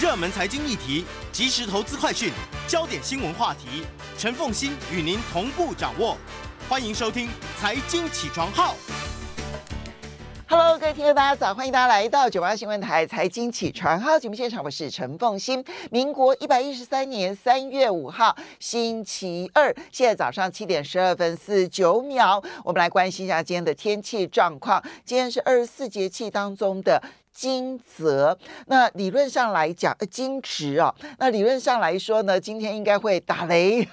热门财经议题、即时投资快讯、焦点新闻话题，陈凤欣与您同步掌握。欢迎收听《财经起床号》。Hello，各位听众大家早，欢迎大家来到九八新闻台《财经起床号》节目现场，我是陈凤欣。民国一百一十三年三月五号，星期二，现在早上七点十二分四九秒。我们来关心一下今天的天气状况。今天是二十四节气当中的。惊蛰，那理论上来讲，呃，惊蛰啊，那理论上来说呢，今天应该会打雷，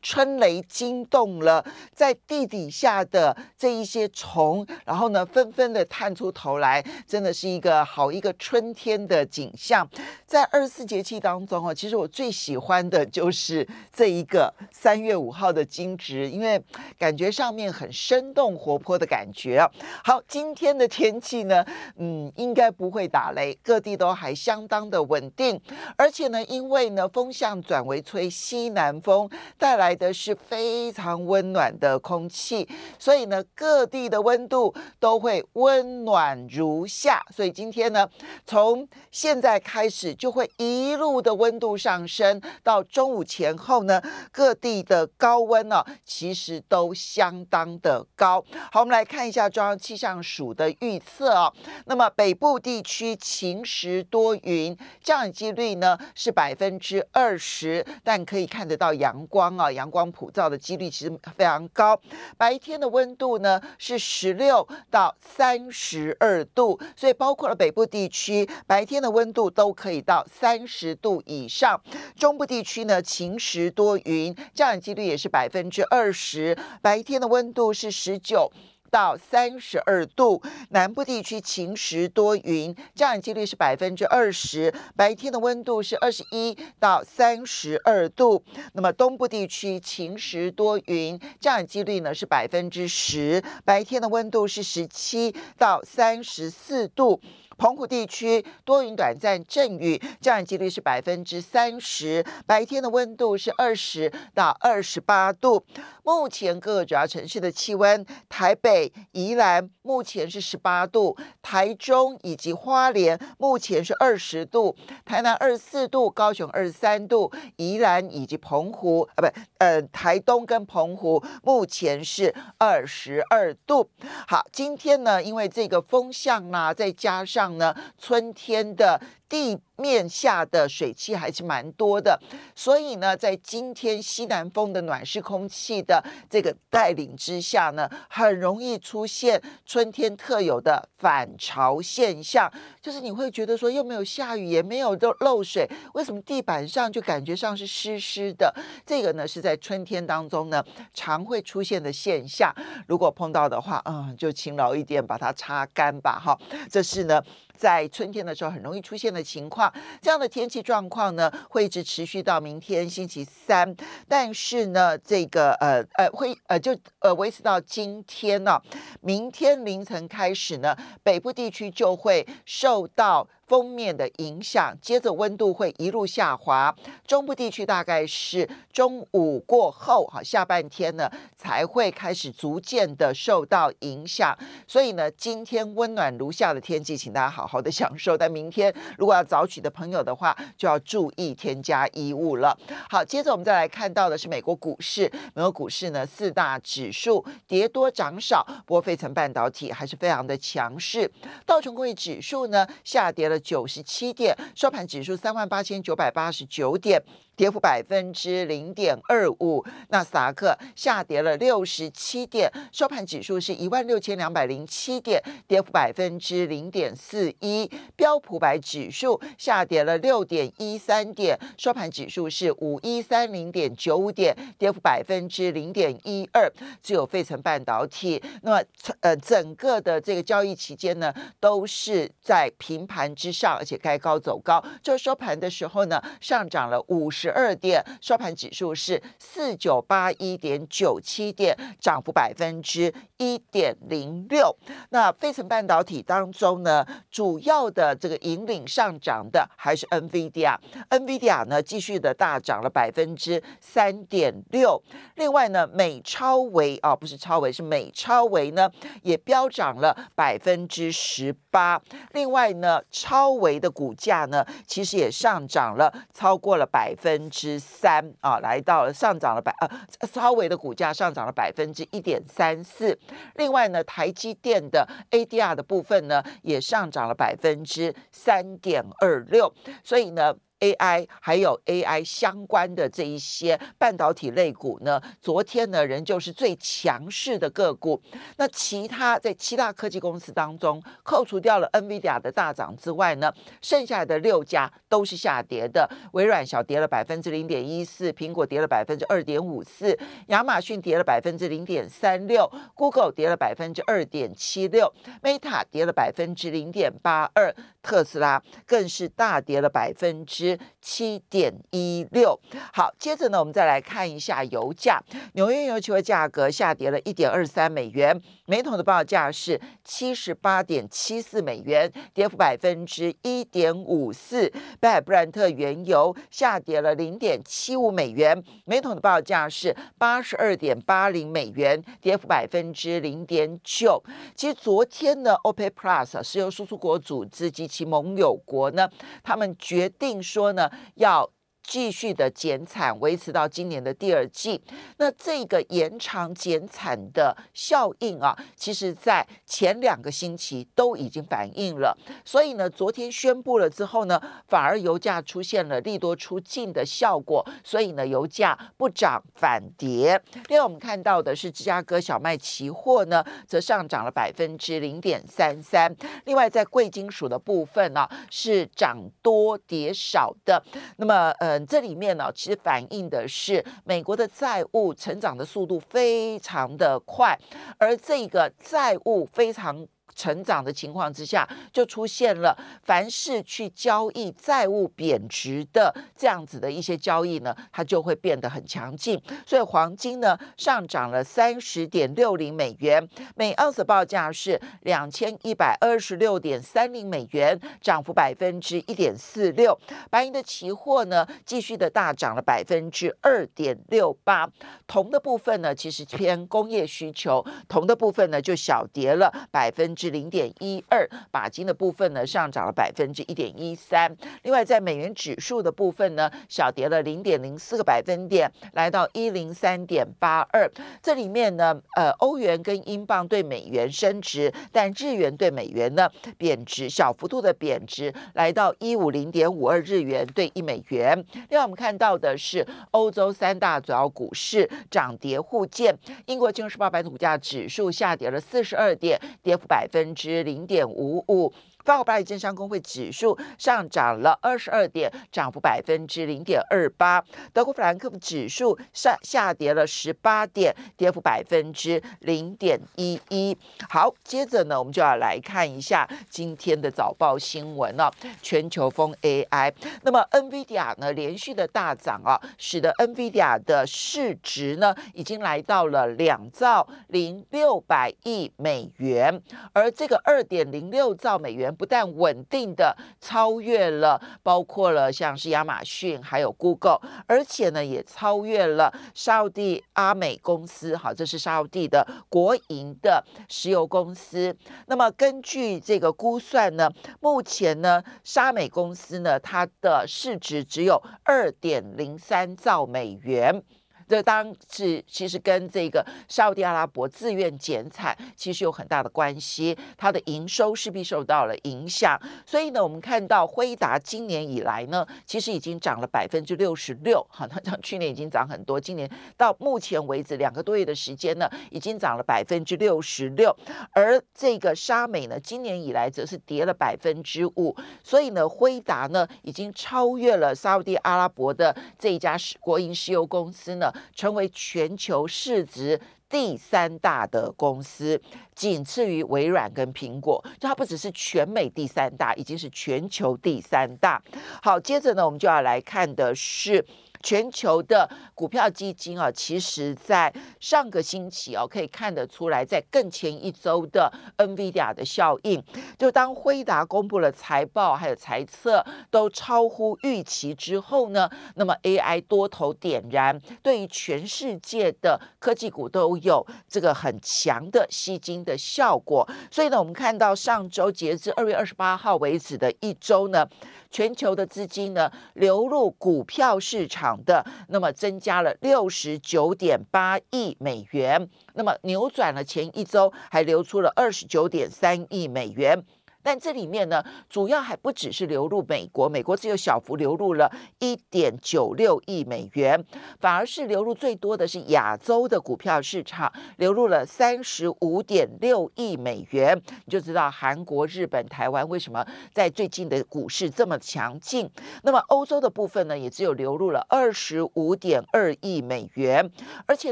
春雷惊动了在地底下的这一些虫，然后呢，纷纷的探出头来，真的是一个好一个春天的景象。在二十四节气当中哦，其实我最喜欢的就是这一个三月五号的惊蛰，因为感觉上面很生动活泼的感觉。好，今天的天气呢，嗯，应该。该不会打雷，各地都还相当的稳定，而且呢，因为呢风向转为吹西南风，带来的是非常温暖的空气，所以呢，各地的温度都会温暖如下。所以今天呢，从现在开始就会一路的温度上升，到中午前后呢，各地的高温哦，其实都相当的高。好，我们来看一下中央气象署的预测哦，那么北部。部地区晴时多云，降雨几率呢是百分之二十，但可以看得到阳光啊，阳光普照的几率其实非常高。白天的温度呢是十六到三十二度，所以包括了北部地区，白天的温度都可以到三十度以上。中部地区呢晴时多云，降雨几率也是百分之二十，白天的温度是十九。到三十二度，南部地区晴时多云，降雨几率是百分之二十，白天的温度是二十一到三十二度。那么东部地区晴时多云，降雨几率呢是百分之十，白天的温度是十七到三十四度。澎湖地区多云，短暂阵雨，降雨几率是百分之三十。白天的温度是二十到二十八度。目前各个主要城市的气温：台北、宜兰目前是十八度，台中以及花莲目前是二十度，台南二十四度，高雄二十三度，宜兰以及澎湖啊不，呃，台东跟澎湖目前是二十二度。好，今天呢，因为这个风向啊，再加上呢，春天的。地面下的水汽还是蛮多的，所以呢，在今天西南风的暖湿空气的这个带领之下呢，很容易出现春天特有的反潮现象，就是你会觉得说又没有下雨，也没有漏漏水，为什么地板上就感觉上是湿湿的？这个呢是在春天当中呢常会出现的现象，如果碰到的话，嗯，就勤劳一点把它擦干吧，哈，这是呢。在春天的时候很容易出现的情况，这样的天气状况呢，会一直持续到明天星期三。但是呢，这个呃呃会呃就呃维持到今天呢，明天凌晨开始呢，北部地区就会受到。封面的影响，接着温度会一路下滑。中部地区大概是中午过后，哈下半天呢才会开始逐渐的受到影响。所以呢，今天温暖如夏的天气，请大家好好的享受。但明天如果要早起的朋友的话，就要注意添加衣物了。好，接着我们再来看到的是美国股市，美国股市呢四大指数跌多涨少，不过费城半导体还是非常的强势。道琼工业指数呢下跌了。九十七点，收盘指数三万八千九百八十九点。跌幅百分之零点二五，纳斯达克下跌了六十七点，收盘指数是一万六千两百零七点，跌幅百分之零点四一。标普百指数下跌了六点一三点，收盘指数是五一三零点九五点，跌幅百分之零点一二。只有费城半导体。那么，呃，整个的这个交易期间呢，都是在平盘之上，而且该高走高。就收盘的时候呢，上涨了五十。二点收盘指数是四九八一点九七点，涨幅百分之一点零六。那飞腾半导体当中呢，主要的这个引领上涨的还是 NVIDIA，NVIDIA 呢继续的大涨了百分之三点六。另外呢，美超维啊，不是超维，是美超维呢也飙涨了百分之十八。另外呢，超维的股价呢其实也上涨了超过了百分。分之三啊，来到了上涨了百啊，稍微的股价上涨了百分之一点三四。另外呢，台积电的 ADR 的部分呢，也上涨了百分之三点二六。所以呢。AI 还有 AI 相关的这一些半导体类股呢，昨天呢仍旧是最强势的个股。那其他在七大科技公司当中，扣除掉了 NVIDIA 的大涨之外呢，剩下的六家都是下跌的。微软小跌了百分之零点一四，苹果跌了百分之二点五四，亚马逊跌了百分之零点三六，Google 跌了百分之二点七六，Meta 跌了百分之零点八二。特斯拉更是大跌了百分之七点一六。好，接着呢，我们再来看一下油价。纽约油油的价格下跌了一点二三美元，每桶的报价是七十八点七四美元，跌幅百分之一点五四。北海布兰特原油下跌了零点七五美元，每桶的报价是八十二点八零美元，跌幅百分之零点九。其实昨天呢，OPEC Plus 石油输出国组织及其盟友国呢，他们决定说呢，要。继续的减产维持到今年的第二季，那这个延长减产的效应啊，其实在前两个星期都已经反映了。所以呢，昨天宣布了之后呢，反而油价出现了利多出尽的效果，所以呢，油价不涨反跌。另外，我们看到的是芝加哥小麦期货呢，则上涨了百分之零点三三。另外，在贵金属的部分呢，是涨多跌少的。那么，呃。这里面呢，其实反映的是美国的债务成长的速度非常的快，而这个债务非常。成长的情况之下，就出现了凡是去交易债务贬值的这样子的一些交易呢，它就会变得很强劲。所以黄金呢上涨了三十点六零美元每盎司，报价是两千一百二十六点三零美元，涨幅百分之一点四六。白银的期货呢继续的大涨了百分之二点六八。铜的部分呢其实偏工业需求，铜的部分呢就小跌了百分。是零点一二，钯金的部分呢上涨了百分之一点一三。另外，在美元指数的部分呢，小跌了零点零四个百分点，来到一零三点八二。这里面呢，呃，欧元跟英镑对美元升值，但日元对美元呢贬值，小幅度的贬值，来到一五零点五二日元对一美元。另外，我们看到的是欧洲三大主要股市涨跌互见。英国金融时报白股价指数下跌了四十二点，跌幅百。分之零点五五。道白尔、券商工会指数上涨了二十二点，涨幅百分之零点二八。德国法兰克福指数下下跌了十八点，跌幅百分之零点一一。好，接着呢，我们就要来看一下今天的早报新闻了。全球风 AI，那么 NVIDIA 呢连续的大涨啊，使得 NVIDIA 的市值呢已经来到了两兆零六百亿美元，而这个二点零六兆美元。不但稳定的超越了，包括了像是亚马逊还有 Google，而且呢也超越了沙地阿美公司。好，这是沙地的国营的石油公司。那么根据这个估算呢，目前呢，沙美公司呢，它的市值只有二点零三兆美元。这当是其实跟这个沙特阿拉伯自愿减产其实有很大的关系，它的营收势必受到了影响。所以呢，我们看到辉达今年以来呢，其实已经涨了百分之六十六。好，它去年已经涨很多，今年到目前为止两个多月的时间呢，已经涨了百分之六十六。而这个沙美呢，今年以来则是跌了百分之五。所以呢，辉达呢已经超越了沙特阿拉伯的这一家国营石油公司呢。成为全球市值第三大的公司，仅次于微软跟苹果。就它不只是全美第三大，已经是全球第三大。好，接着呢，我们就要来看的是。全球的股票基金啊，其实在上个星期哦，可以看得出来，在更前一周的 Nvidia 的效应，就当辉达公布了财报，还有财测都超乎预期之后呢，那么 AI 多头点燃，对于全世界的科技股都有这个很强的吸金的效果。所以呢，我们看到上周截至二月二十八号为止的一周呢。全球的资金呢流入股票市场的，那么增加了六十九点八亿美元，那么扭转了前一周还流出了二十九点三亿美元。但这里面呢，主要还不只是流入美国，美国只有小幅流入了1.96亿美元，反而是流入最多的是亚洲的股票市场，流入了35.6亿美元。你就知道韩国、日本、台湾为什么在最近的股市这么强劲。那么欧洲的部分呢，也只有流入了25.2亿美元，而且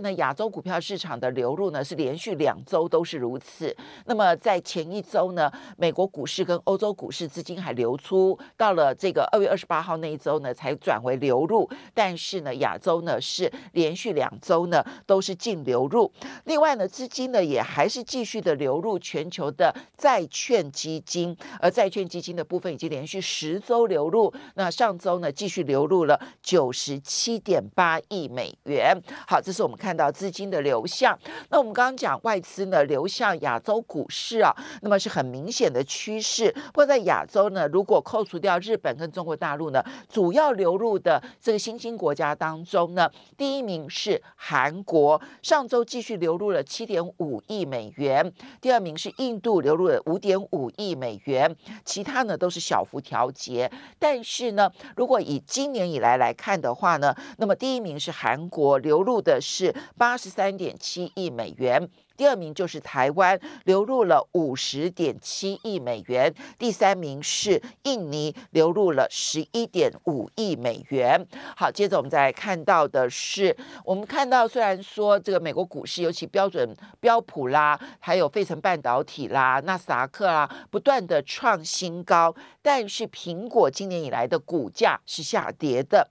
呢，亚洲股票市场的流入呢是连续两周都是如此。那么在前一周呢，美国。股市跟欧洲股市资金还流出，到了这个二月二十八号那一周呢，才转为流入。但是呢，亚洲呢是连续两周呢都是净流入。另外呢，资金呢也还是继续的流入全球的债券基金，而债券基金的部分已经连续十周流入。那上周呢继续流入了九十七点八亿美元。好，这是我们看到资金的流向。那我们刚刚讲外资呢流向亚洲股市啊，那么是很明显的趋。趋势，不过在亚洲呢，如果扣除掉日本跟中国大陆呢，主要流入的这个新兴国家当中呢，第一名是韩国，上周继续流入了七点五亿美元；第二名是印度，流入了五点五亿美元。其他呢都是小幅调节。但是呢，如果以今年以来来看的话呢，那么第一名是韩国，流入的是八十三点七亿美元。第二名就是台湾流入了五十点七亿美元，第三名是印尼流入了十一点五亿美元。好，接着我们再来看到的是，我们看到虽然说这个美国股市，尤其标准标普啦，还有费城半导体啦、纳斯达克啦，不断的创新高，但是苹果今年以来的股价是下跌的。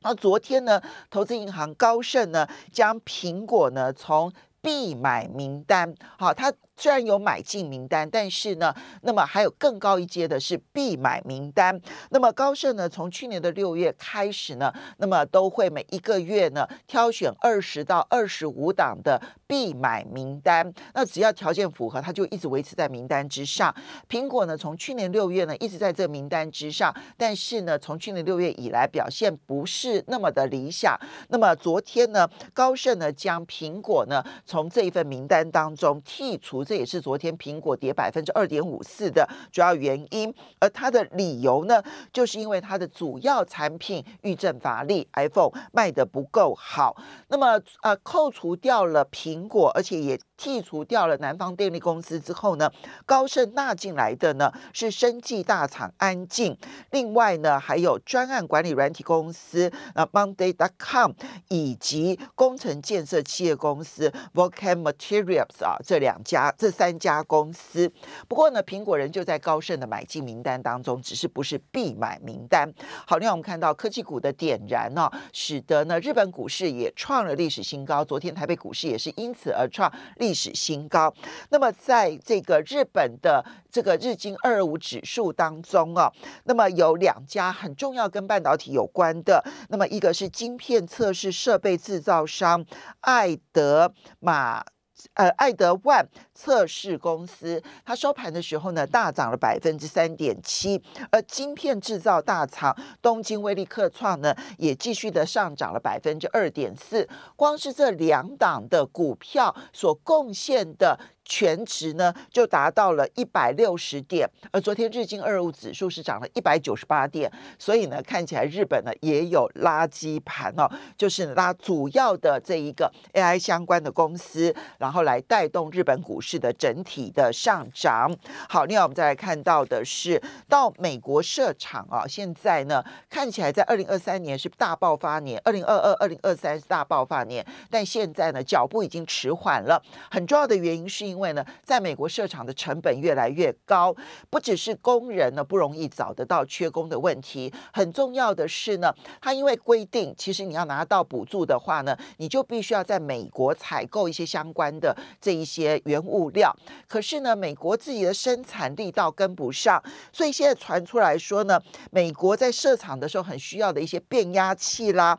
那昨天呢，投资银行高盛呢，将苹果呢从必买名单，好，它虽然有买进名单，但是呢，那么还有更高一阶的是必买名单。那么高盛呢，从去年的六月开始呢，那么都会每一个月呢，挑选二十到二十五档的。必买名单，那只要条件符合，它就一直维持在名单之上。苹果呢，从去年六月呢，一直在这名单之上，但是呢，从去年六月以来表现不是那么的理想。那么昨天呢，高盛呢将苹果呢从这一份名单当中剔除，这也是昨天苹果跌百分之二点五四的主要原因。而它的理由呢，就是因为它的主要产品预震乏力，iPhone 卖得不够好。那么呃，扣除掉了苹。苹果，而且也剔除掉了南方电力公司之后呢，高盛纳进来的呢是生技大厂安静，另外呢还有专案管理软体公司啊 Monday.com 以及工程建设企业公司 Volcan Materials 啊这两家这三家公司。不过呢，苹果人就在高盛的买进名单当中，只是不是必买名单。好，另外我们看到科技股的点燃呢，使得呢日本股市也创了历史新高，昨天台北股市也是一。因此而创历史新高。那么，在这个日本的这个日经二五指数当中啊，那么有两家很重要跟半导体有关的，那么一个是晶片测试设备制造商爱德马。呃，爱德万测试公司，它收盘的时候呢，大涨了百分之三点七。而晶片制造大厂东京威力科创呢，也继续的上涨了百分之二点四。光是这两档的股票所贡献的。全值呢就达到了一百六十点，而昨天日经二五指数是涨了一百九十八点，所以呢看起来日本呢也有垃圾盘哦，就是拉主要的这一个 AI 相关的公司，然后来带动日本股市的整体的上涨。好，另外我们再来看到的是到美国设厂啊，现在呢看起来在二零二三年是大爆发年，二零二二、二零二三大爆发年，但现在呢脚步已经迟缓了，很重要的原因是因因为呢，在美国设厂的成本越来越高，不只是工人呢不容易找得到缺工的问题，很重要的是呢，它因为规定，其实你要拿到补助的话呢，你就必须要在美国采购一些相关的这一些原物料。可是呢，美国自己的生产力道跟不上，所以现在传出来说呢，美国在设厂的时候很需要的一些变压器啦、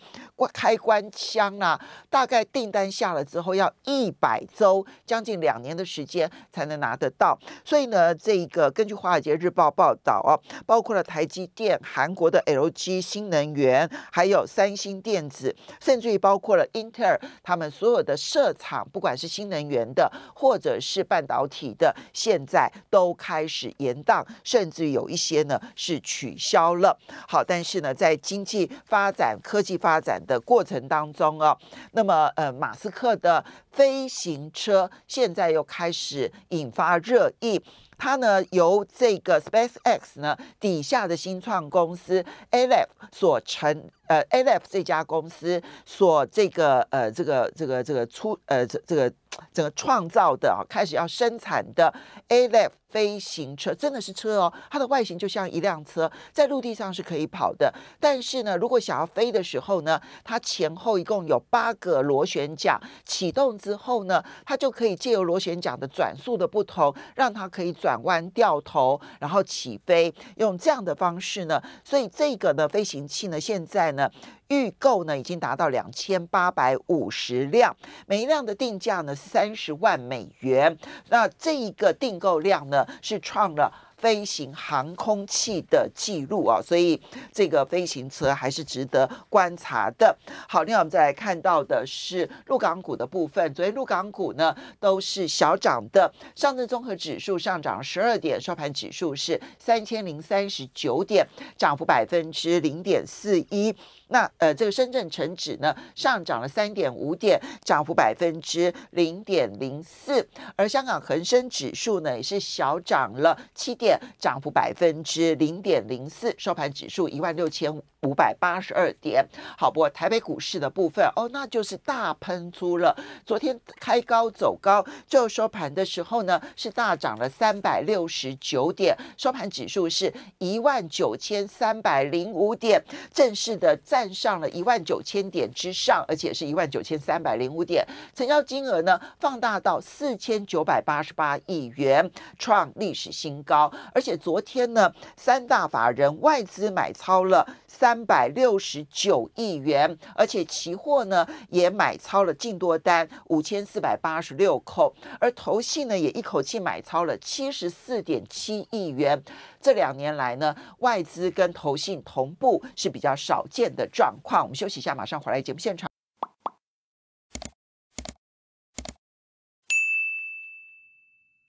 开关箱啊，大概订单下了之后要一百周，将近两年的。时间才能拿得到，所以呢，这个根据华尔街日报报道哦，包括了台积电、韩国的 LG 新能源，还有三星电子，甚至于包括了英特尔，他们所有的设厂，不管是新能源的或者是半导体的，现在都开始延宕，甚至有一些呢是取消了。好，但是呢，在经济发展、科技发展的过程当中哦，那么呃，马斯克的飞行车现在又开。开始引发热议，它呢由这个 Space X 呢底下的新创公司 a l e t 所成，呃 a l e t 这家公司所这个呃这个这个这个出呃这这个。整个创造的啊，开始要生产的 Alev 飞行车真的是车哦，它的外形就像一辆车，在陆地上是可以跑的。但是呢，如果想要飞的时候呢，它前后一共有八个螺旋桨，启动之后呢，它就可以借由螺旋桨的转速的不同，让它可以转弯、掉头，然后起飞。用这样的方式呢，所以这个呢飞行器呢，现在呢。预购呢已经达到两千八百五十辆，每一辆的定价呢是三十万美元。那这一个订购量呢是创了飞行航空器的记录啊，所以这个飞行车还是值得观察的。好，另外我们再来看到的是陆港股的部分，昨天陆港股呢都是小涨的，上证综合指数上涨十二点，收盘指数是三千零三十九点，涨幅百分之零点四一。那呃，这个深圳成指呢上涨了三点五点，涨幅百分之零点零四；而香港恒生指数呢也是小涨了七点，涨幅百分之零点零四，收盘指数一万六千五百八十二点。好，不过台北股市的部分哦，那就是大喷出了。昨天开高走高，最后收盘的时候呢是大涨了三百六十九点，收盘指数是一万九千三百零五点，正式的在。站上了一万九千点之上，而且是一万九千三百零五点，成交金额呢放大到四千九百八十八亿元，创历史新高。而且昨天呢，三大法人外资买超了三百六十九亿元，而且期货呢也买超了净多单五千四百八十六口，而投信呢也一口气买超了七十四点七亿元。这两年来呢，外资跟投信同步是比较少见的。状况，我们休息一下，马上回来，节目现场。